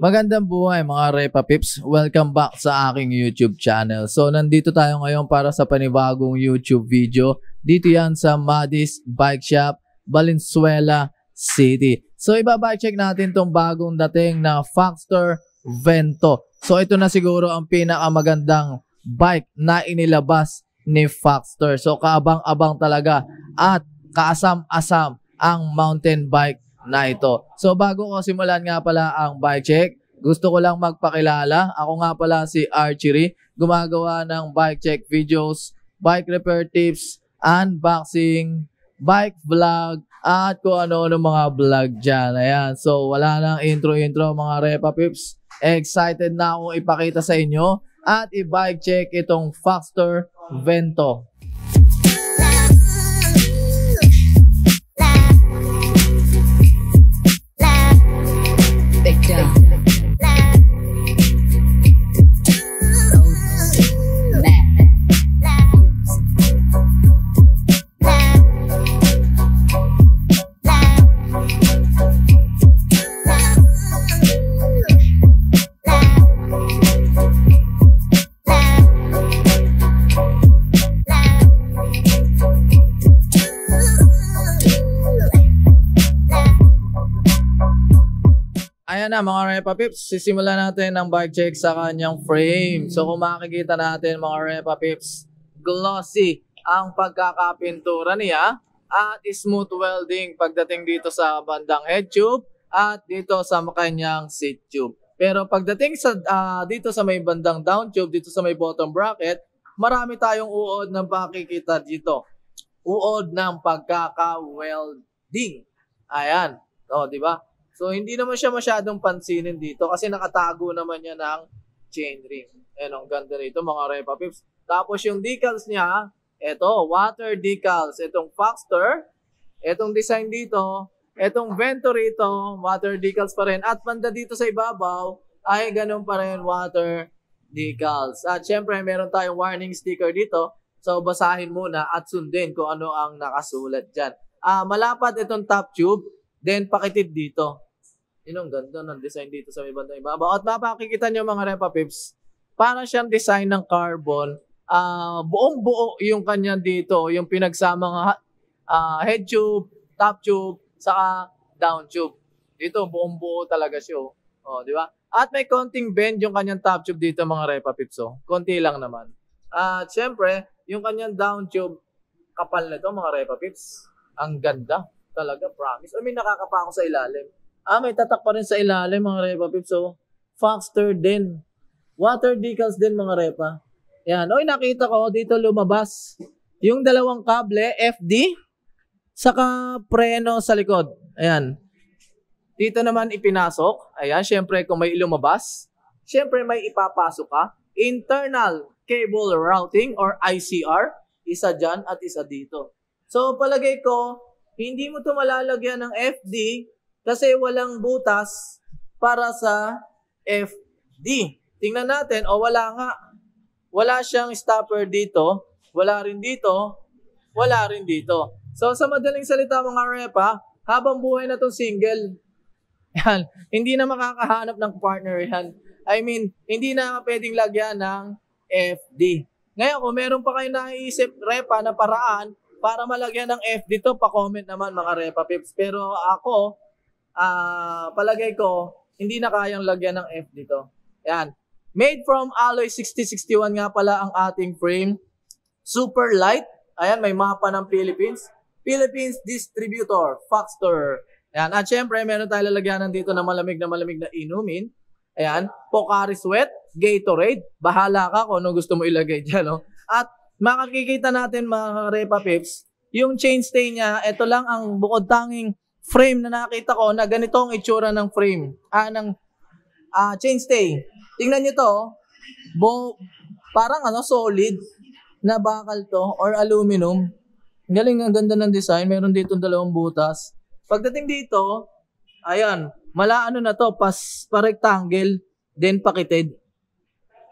Magandang buhay mga Repa Pips. Welcome back sa aking YouTube channel. So nandito tayo ngayon para sa panibagong YouTube video. Dito yan sa Madis Bike Shop, Valenzuela City. So ibabike check natin tong bagong dating na Factor Vento. So ito na siguro ang pinakamagandang bike na inilabas ni Factor. So kaabang-abang talaga at kaasam-asam ang mountain bike na ito. So bago ko simulan nga pala ang bike check, gusto ko lang magpakilala. Ako nga pala si Archery, gumagawa ng bike check videos, bike repair tips, unboxing, bike vlog, at kung ano-ano mga vlog dyan. Ayan. So, wala nang intro-intro mga Repa Pips. Excited na akong ipakita sa inyo at i-bike check itong Faster Vento. mga Repa Pips, sisimula natin ang bike check sa kanyang frame. So kung makikita natin mga Repa Pips, glossy ang pagkakapintura niya at smooth welding pagdating dito sa bandang head tube at dito sa kanyang seat tube. Pero pagdating sa uh, dito sa may bandang down tube, dito sa may bottom bracket, marami tayong uod na makikita dito. Uod ng pagkaka-welding. Ayan. O, oh, di ba? So, hindi naman siya masyadong pansinin dito kasi nakatago naman niya ng chainring. Ayun, ang ganda rito mga Repa Pips. Tapos yung decals niya, eto, water decals. Itong Foxter, itong design dito, itong Ventor rito, water decals pa rin. At banda dito sa ibabaw, ay ganun pa rin water decals. At syempre, meron tayong warning sticker dito. So, basahin muna at sundin kung ano ang nakasulat dyan. Ah, malapat itong top tube Then, pakitid dito. Yun ang ganda ng design dito sa may bandang ibabaw. At mapakikita nyo mga Repa Pips, parang siyang design ng carbon. Uh, buong buo yung kanya dito, yung pinagsamang uh, ah, head tube, top tube, saka down tube. Dito, buong buo talaga siya. Oh. oh, di ba? At may konting bend yung kanyang top tube dito mga Repa Pips. Oh. Konti lang naman. At uh, syempre, yung kanyang down tube, kapal na to mga Repa Pips. Ang ganda talaga, promise. I mean, nakakapa ako sa ilalim. Ah, may tatak pa rin sa ilalim, mga repa So, faster din. Water decals din, mga repa. Yan. Oy, nakita ko, dito lumabas. Yung dalawang kable, FD, saka preno sa likod. Ayan. Dito naman ipinasok. Ayan, syempre kung may lumabas, syempre may ipapasok ka. Internal Cable Routing or ICR, isa dyan at isa dito. So palagay ko, hindi mo ito malalagyan ng FD kasi walang butas para sa FD. Tingnan natin, o oh, wala nga. Wala siyang stopper dito, wala rin dito, wala rin dito. So sa madaling salita mga repa, habang buhay na itong single, yan, hindi na makakahanap ng partner yan. I mean, hindi na pwedeng lagyan ng FD. Ngayon, kung meron pa kayo naiisip, repa, na paraan para malagyan ng FD dito, pa-comment naman mga Repa Pips. Pero ako, uh, palagay ko, hindi na kayang lagyan ng FD dito. Yan. Made from alloy 6061 nga pala ang ating frame. Super light. Ayan, may mapa ng Philippines. Philippines Distributor, Foxter. Ayan. At syempre, meron tayong lalagyanan dito na malamig na malamig na inumin. Ayan. Pocari Sweat, Gatorade. Bahala ka kung ano gusto mo ilagay dyan. No? At makikita natin mga Repa Pips, yung chainstay niya, ito lang ang bukod tanging frame na nakita ko na ganito ang itsura ng frame, ah, ng ah, chainstay. Tingnan nyo to, bo, parang ano, solid na bakal to or aluminum. Galing, ang ganda ng design. Meron dito dalawang butas. Pagdating dito, ayan, mala ano na to, pas, pa rectangle, then pakitid.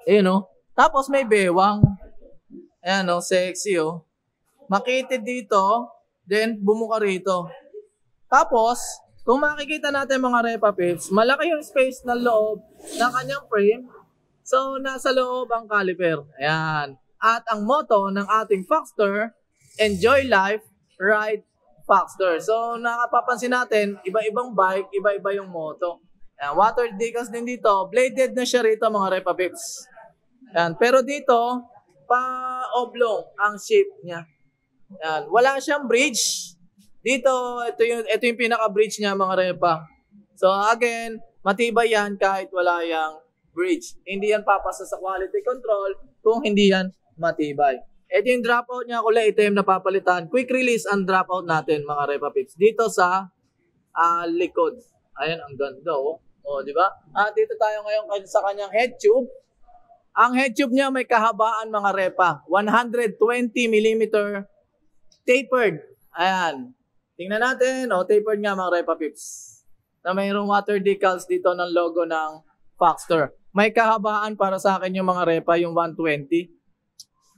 Ayun o. Oh. No? Tapos may bewang. Ayan, no? Oh, sexy, oh. Makitid dito, then bumuka rito. Tapos, kung makikita natin mga repa pips, malaki yung space ng loob ng kanyang frame. So, nasa loob ang caliper. Ayan. At ang motto ng ating Foxter, enjoy life, ride Foxter. So, nakapapansin natin, iba-ibang bike, iba-iba yung motto. Ayan, water decals din dito. Bladed na siya rito mga repa pips. Ayan. Pero dito, pa oblong ang shape niya. Yan. Wala siyang bridge. Dito, ito yung, ito yung pinaka-bridge niya mga repa. Ah. So again, matibay yan kahit wala yung bridge. Hindi yan papasa sa quality control kung hindi yan matibay. Ito yung dropout niya kulay item na papalitan. Quick release ang dropout natin mga repa ah, pips. Dito sa uh, likod. Ayan, ang ganda oh. O, oh, di ba? At dito tayo ngayon sa kanyang head tube. Ang head tube niya may kahabaan mga repa, 120 mm tapered. Ayan. Tingnan natin, oh, tapered nga mga repa pips. Na mayroong water decals dito ng logo ng Foxter. May kahabaan para sa akin yung mga repa, yung 120.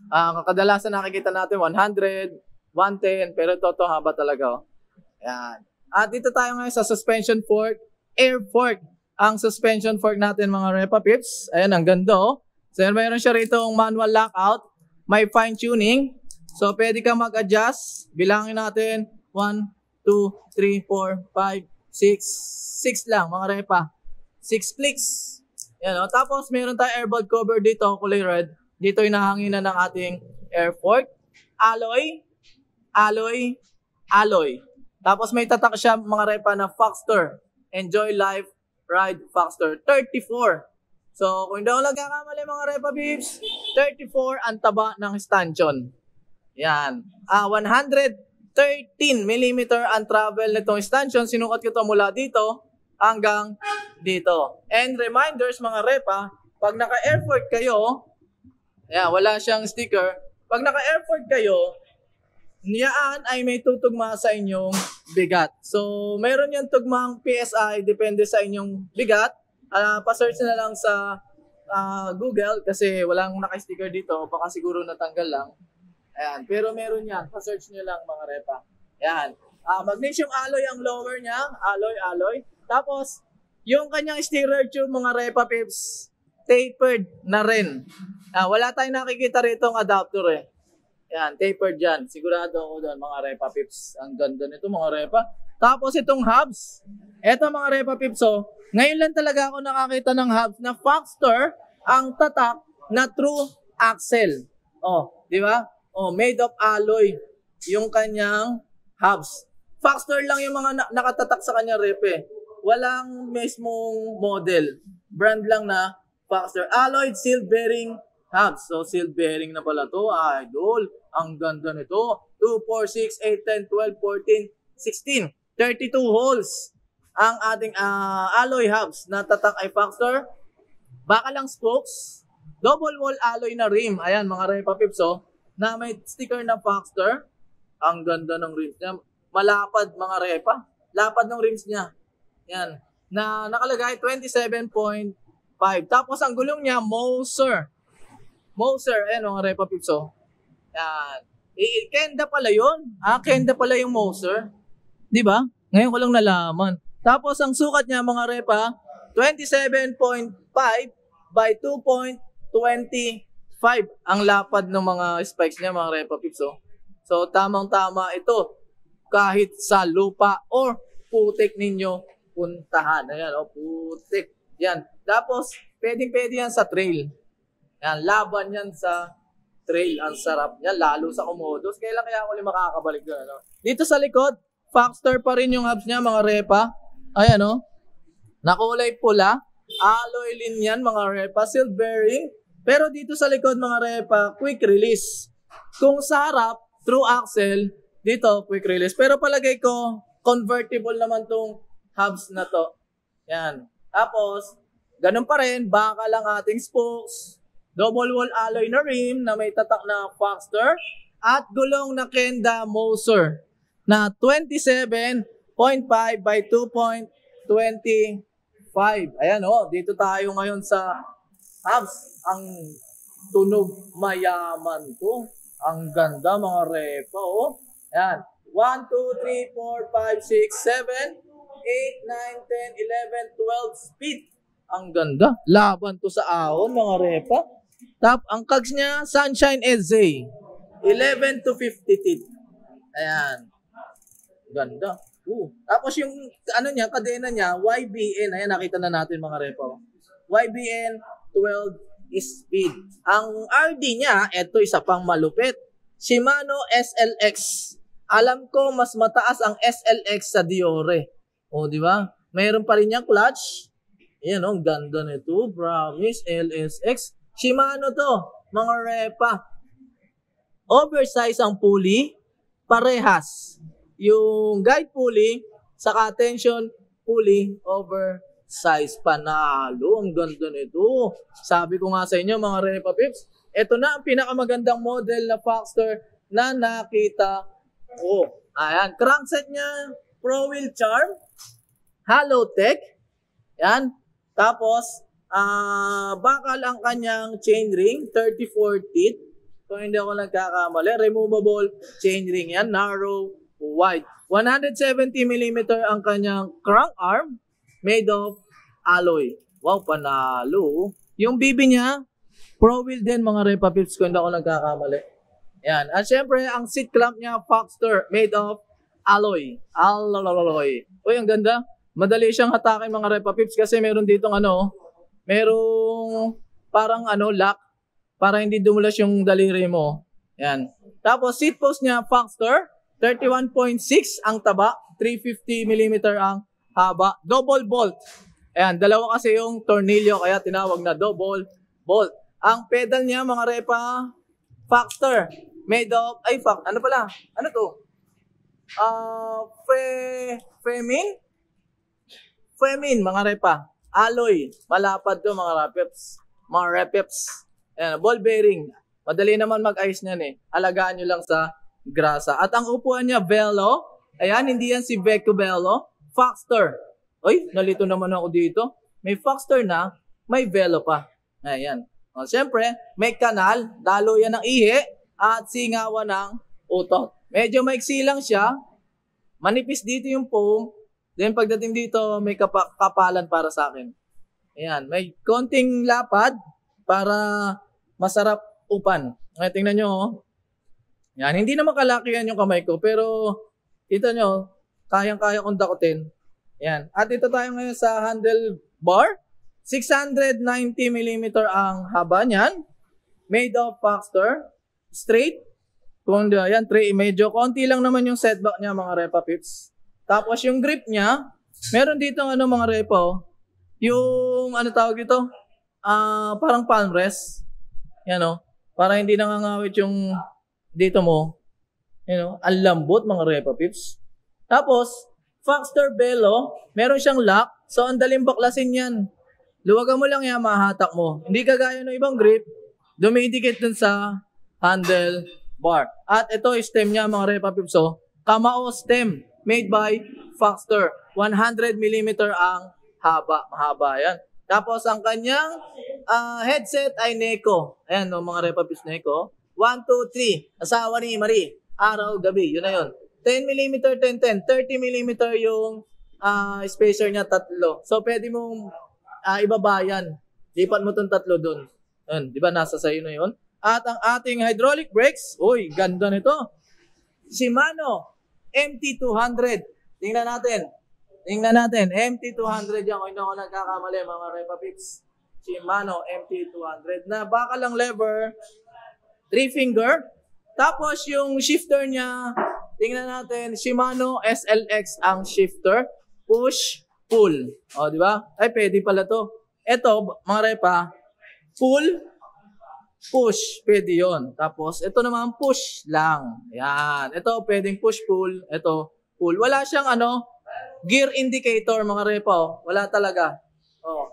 Uh, ah, kadalasan nakikita natin 100, 110, pero ito to haba talaga. Oh. Ayan. At dito tayo ngayon sa suspension fork, air fork. Ang suspension fork natin mga Repa Pips. Ayan, ang ganda oh. So mayroon siya rito ang manual lockout. May fine tuning. So pwede ka mag-adjust. Bilangin natin. 1, 2, 3, 4, 5, 6. 6 lang mga repa. 6 clicks. Yan, o. Oh. Tapos mayroon tayong airboard cover dito, kulay red. Dito inahangin nahanginan ng ating air fork. Alloy, alloy, alloy. Tapos may tatak siya mga repa na Foxter. Enjoy life, ride Foxter. 34. So, kung hindi ako nagkakamali mga Repa Beeps, 34 ang taba ng stanchion. Yan. Ah, 113 mm ang travel nitong stanchion. Sinukat ko to mula dito hanggang dito. And reminders mga Repa, pag naka-airport kayo, yan, wala siyang sticker. Pag naka-airport kayo, niyaan ay may tutugma sa inyong bigat. So, meron yung tugmang PSI depende sa inyong bigat uh, pa-search na lang sa uh, Google kasi walang naka-sticker dito. Baka siguro natanggal lang. Ayan. Pero meron yan. Pa-search niyo lang mga repa. Ayan. Uh, magnesium alloy ang lower niya. Alloy, alloy. Tapos, yung kanyang steerer tube mga repa pips, tapered na rin. Uh, wala tayong nakikita rito ang adapter eh. Yan, tapered yan. Sigurado ako doon mga repa pips. Ang ganda nito mga repa. Tapos itong hubs, eto mga Repa Pipso, ngayon lang talaga ako nakakita ng hubs na Foxter ang tatak na true axle. Oh, di ba? Oh, made of alloy yung kanyang hubs. Foxter lang yung mga na- nakatatak sa kanya repe. Eh. Walang mismong model. Brand lang na Foxter. Alloy sealed bearing hubs. So sealed bearing na pala to, idol. Ang ganda nito. 2, 4, 6, 8, 10, 12, 14, 16. 32 holes ang ating uh, alloy hubs na tatang ay factor. Baka lang spokes, double wall alloy na rim. Ayan mga Repa Pips oh, na may sticker ng factor. Ang ganda ng rims niya. Malapad mga Repa. Lapad ng rims niya. Yan. Na nakalagay 27.5. Tapos ang gulong niya, Moser. Moser, ayan mga Repa Pips oh. Yan. Eh, Kenda pala yun. Ah, Kenda pala yung Moser. Di ba? Ngayon ko lang nalaman. Tapos ang sukat niya mga repa, 27.5 by 2.25 ang lapad ng mga spikes niya mga repa pips. Oh. So tamang-tama ito kahit sa lupa or putik ninyo puntahan. Ayan, oh, putik. Yan. Tapos, pwedeng-pwede yan sa trail. Yan, laban yan sa trail. Ang sarap niya, lalo sa Komodos. Kailan kaya ako makakabalik doon? Ano? Dito sa likod, Factor pa rin yung hubs niya, mga repa. Ayan, no? Nakulay pula. Alloy lin yan, mga repa. Sealed bearing. Pero dito sa likod, mga repa, quick release. Kung sa harap, through axle, dito, quick release. Pero palagay ko, convertible naman tong hubs na to. Yan. Tapos, ganun pa rin, baka lang ating spokes. Double wall alloy na rim na may tatak na Foxter at gulong na Kenda Moser na 27.5 by 2.25. Ayan o, oh, dito tayo ngayon sa abs. Ang tunog mayaman to. Ang ganda mga repa Oh. Ayan. 1, 2, 3, 4, 5, 6, 7, 8, 9, 10, 11, 12 speed. Ang ganda. Laban to sa ahon mga repa. Tap, ang kags niya, Sunshine SZ. 11 to 50 teeth. Ayan. Ganda. Oo. Tapos yung ano niya, kadena niya, YBN. Ayan, nakita na natin mga repo. YBN 12 speed. Ang RD niya, ito isa pang malupit. Shimano SLX. Alam ko mas mataas ang SLX sa Diore. O, di ba? Mayroon pa rin niyang clutch. Ayan, oh, ang ganda nito. Bravis LSX. Shimano to, mga repa. Oversize ang pulley. Parehas yung guide pulley, saka tension pulley over size panalo. Ang ganda nito. Sabi ko nga sa inyo mga Repa Pips, ito na ang pinakamagandang model na Foxster na nakita ko. Ayan, crankset niya, Pro Wheel Charm, Halotech, yan, tapos uh, bakal ang kanyang chain ring, 34 teeth, kung hindi ako nagkakamali, removable chainring yan, narrow wide. 170 mm ang kanyang crank arm made of alloy. Wow, panalo. Yung bibi niya, pro wheel din mga Repa Pips kung hindi ako nagkakamali. Yan. At syempre, ang seat clamp niya, Foxter, made of alloy. Alloy. Uy, ang ganda. Madali siyang hatakin mga Repa Pips kasi meron ditong ano, merong parang ano, lock para hindi dumulas yung daliri mo. Yan. Tapos seat post niya, Foxter. 31.6 ang taba, 350 mm ang haba, double bolt. Ayan, dalawa kasi yung tornilyo kaya tinawag na double bolt. Ang pedal niya mga repa, factor, made of, ay fact, ano pala, ano to? Uh, ah, pre, fremin? Fremin mga repa, alloy, malapad to mga repeps, mga repeps. Ayan, ball bearing, madali naman mag-ice niyan eh, alagaan nyo lang sa Grasa. At ang upuan niya, Bello. Ayan, hindi yan si Vecto Bello. Foxter. Oy, nalito naman ako dito. May Foxter na, may Bello pa. Ayan. O, syempre, may kanal, dalo yan ng ihi, at singawan ng utot. Medyo maiksi lang siya. Manipis dito yung foam. Then pagdating dito, may kap- kapalan para sa akin. Ayan, may konting lapad para masarap upan. Ngayon, tingnan nyo, oh. Yan, hindi naman kalakihan yung kamay ko, pero kita nyo, kayang-kaya kong dakutin. Yan. At ito tayo ngayon sa handlebar. 690 mm ang haba niyan. Made of Foxter. Straight. Kung yan, three, medyo konti lang naman yung setback niya mga repa pips. Tapos yung grip niya, meron dito ano mga repo, oh. yung ano tawag ito? Ah, uh, parang palm rest. Yan oh. Para hindi nangangawit yung dito mo, you know, ang lambot mga Repa Pips. Tapos, Foxter Bello, meron siyang lock, so ang daling baklasin yan. Luwagan mo lang yan, mahatak mo. Hindi kagaya ng ibang grip, dumidikit dun sa handle bar. At ito stem niya mga Repa Pips, oh. Kamao stem, made by Foxter. 100 mm ang haba, mahaba yan. Tapos ang kanyang uh, headset ay Neko. Ayan, no, oh, mga Repa Pips Neko. 1, 2, 3. Asawa ni Marie. Araw, gabi. Yun na yun. 10 mm, 10, 10. 30 mm yung uh, spacer niya, tatlo. So, pwede mong uh, ibaba yan. Lipat mo tong tatlo dun. Yun, di ba? Nasa sayo na yun. At ang ating hydraulic brakes, uy, ganda nito. Shimano MT200. Tingnan natin. Tingnan natin. MT200 yan. Kung hindi ako nagkakamali, mga Repa Pips. Shimano MT200 na baka lang lever three finger. Tapos yung shifter niya, tingnan natin, Shimano SLX ang shifter. Push, pull. O, oh, di ba? Ay, pwede pala to. Ito, mga repa, pull, push. Pwede yon. Tapos, ito naman, push lang. Yan. Ito, pwedeng push-pull. Ito, pull. Wala siyang ano, gear indicator, mga repa. O. Oh. Wala talaga. O, oh.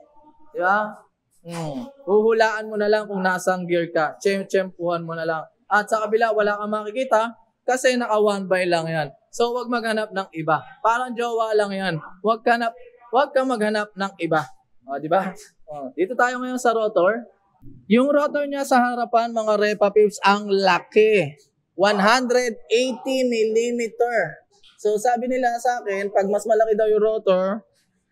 di ba? Mm. Huhulaan mo na lang kung nasang gear ka. Chem-chempuhan mo na lang. At sa kabila, wala kang makikita kasi naka one by lang yan. So, wag maghanap ng iba. Parang jowa lang yan. Wag ka, na, wag ka maghanap ng iba. O, di ba? O, dito tayo ngayon sa rotor. Yung rotor niya sa harapan, mga Repa Pips, ang laki. 180 mm. So, sabi nila sa akin, pag mas malaki daw yung rotor,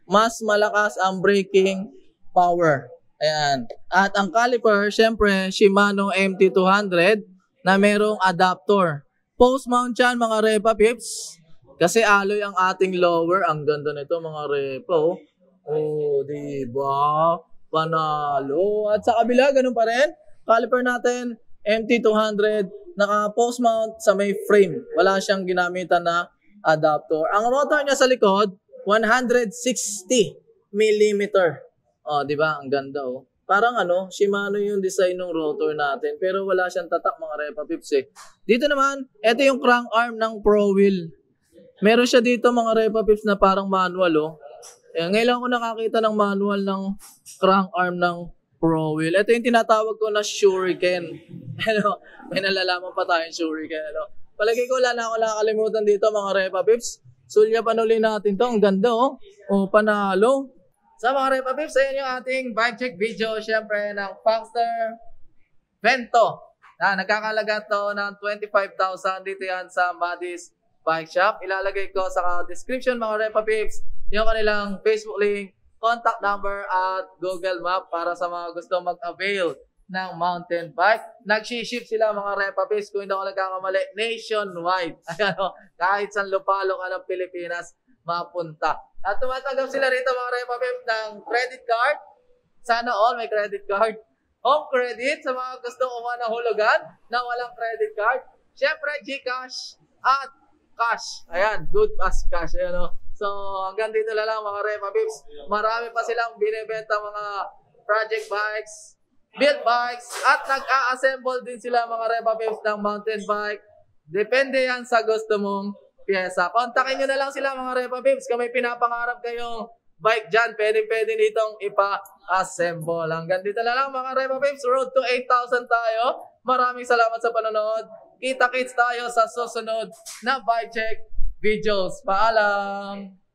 mas malakas ang braking power. Ayan. At ang caliper, syempre, Shimano MT200 na merong adapter. Post-mount yan, mga repa pips. Kasi alloy ang ating lower. Ang ganda nito, mga repo. Oh, oh di ba? Panalo. At sa kabila, ganun pa rin. Caliper natin, MT200, naka-post mount sa may frame. Wala siyang ginamitan na adapter. Ang rotor niya sa likod, 160 millimeter. Oh, di ba? Ang ganda oh. Parang ano, Shimano yung design ng rotor natin. Pero wala siyang tatak mga Repa Pips eh. Dito naman, ito yung crank arm ng Pro Wheel. Meron siya dito mga Repa Pips na parang manual oh. Eh, ngayon lang ako nakakita ng manual ng crank arm ng Pro Wheel. Ito yung tinatawag ko na shuriken. Ano, may nalalaman pa tayong shuriken. Ano. Palagi ko wala na ako nakakalimutan dito mga Repa Pips. Sulyapan uli natin to. Ang ganda oh. O, oh, panalo. Sa mga Repa Pips, ayun yung ating vibe check video syempre ng Foxter Vento. Na nagkakalaga to ng 25,000 dito yan sa Madis Bike Shop. Ilalagay ko sa description mga Repa Pips yung kanilang Facebook link, contact number at Google Map para sa mga gusto mag-avail ng mountain bike. Nag-ship sila mga Repa Pips kung hindi ako nagkakamali nationwide. Ayan oh, kahit sa lupalo ka ng Pilipinas, mapunta. At tumatanggap sila rito mga Repapem ng credit card. Sana all may credit card. Home credit sa mga gustong hulugan na walang credit card. Siyempre, Gcash at cash. Ayan, good as cash. Ayan, oh. So, hanggang dito na lang mga Repapebs. Marami pa silang binibenta mga project bikes, build bikes, at nag-a-assemble din sila mga Repapebs ng mountain bike. Depende yan sa gusto mong pyesa. Ah. Kontakin nyo na lang sila mga Repa Pips. Kung may pinapangarap kayong bike dyan, pwedeng-pwede nitong ipa-assemble. Hanggang dito na lang mga Repa Pips. Road to 8,000 tayo. Maraming salamat sa panonood. Kita-kits tayo sa susunod na bike check videos. Paalam!